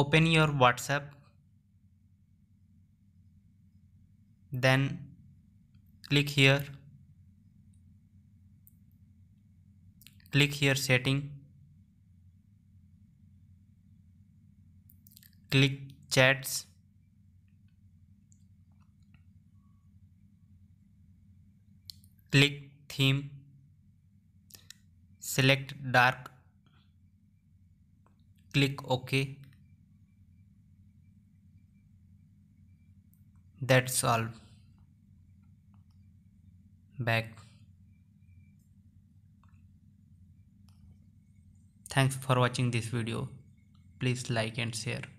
open your whatsapp then click here click here setting click chats click theme select dark click ok that's all back thanks for watching this video please like and share